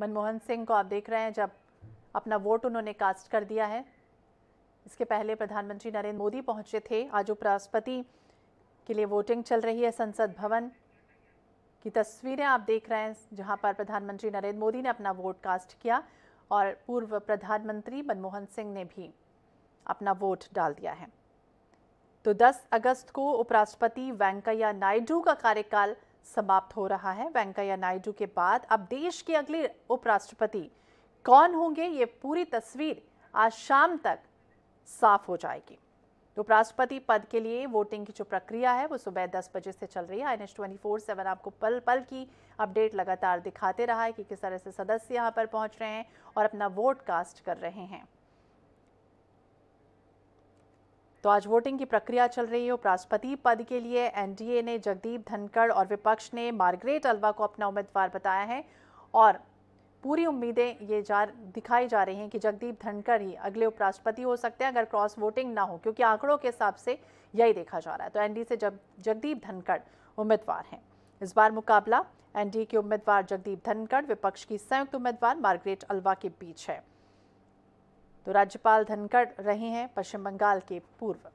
मनमोहन सिंह को आप देख रहे हैं जब अपना वोट उन्होंने कास्ट कर दिया है इसके पहले प्रधानमंत्री नरेंद्र मोदी पहुंचे थे आज उपराष्ट्रपति के लिए वोटिंग चल रही है संसद भवन की तस्वीरें आप देख रहे हैं जहां पर प्रधानमंत्री नरेंद्र मोदी ने अपना वोट कास्ट किया और पूर्व प्रधानमंत्री मनमोहन सिंह ने भी अपना वोट डाल दिया है तो 10 अगस्त को उपराष्ट्रपति वेंकैया नायडू का कार्यकाल समाप्त हो रहा है वेंकैया नायडू के बाद अब देश के अगले उपराष्ट्रपति कौन होंगे ये पूरी तस्वीर आज शाम तक साफ हो जाएगी उपराष्ट्रपति तो पद के लिए वोटिंग की जो प्रक्रिया है वो सुबह दस बजे से चल रही है I N H twenty four seven आपको पल पल की अपडेट लगातार दिखाते रहा है कि किस तरह से सदस्य यहाँ पर पहुँच रहे हैं और अपना वोट कास्ट कर रहे हैं तो आज वोटिंग की प्रक्रिया चल रही है उपराष्ट्रपति पद के लिए एनडीए ने जगदीप धनखड़ और विपक्ष ने मार्गरेट अल्वा को अपना उम्मीदवार बताया है और पूरी उम्मीदें ये जा दिखाई जा रही हैं कि जगदीप धनखड़ ही अगले उपराष्ट्रपति हो सकते हैं अगर क्रॉस वोटिंग ना हो क्योंकि आंकड़ों के हिसाब से यही देखा जा रहा है तो एनडीए से जब जगदीप धनखड़ उम्मीदवार हैं इस बार मुकाबला एनडीए के उम्मीदवार जगदीप धनखड़ विपक्ष की संयुक्त उम्मीदवार मार्गरेट अल्वा के बीच है तो राज्यपाल धनखड़ रहे हैं पश्चिम बंगाल के पूर्व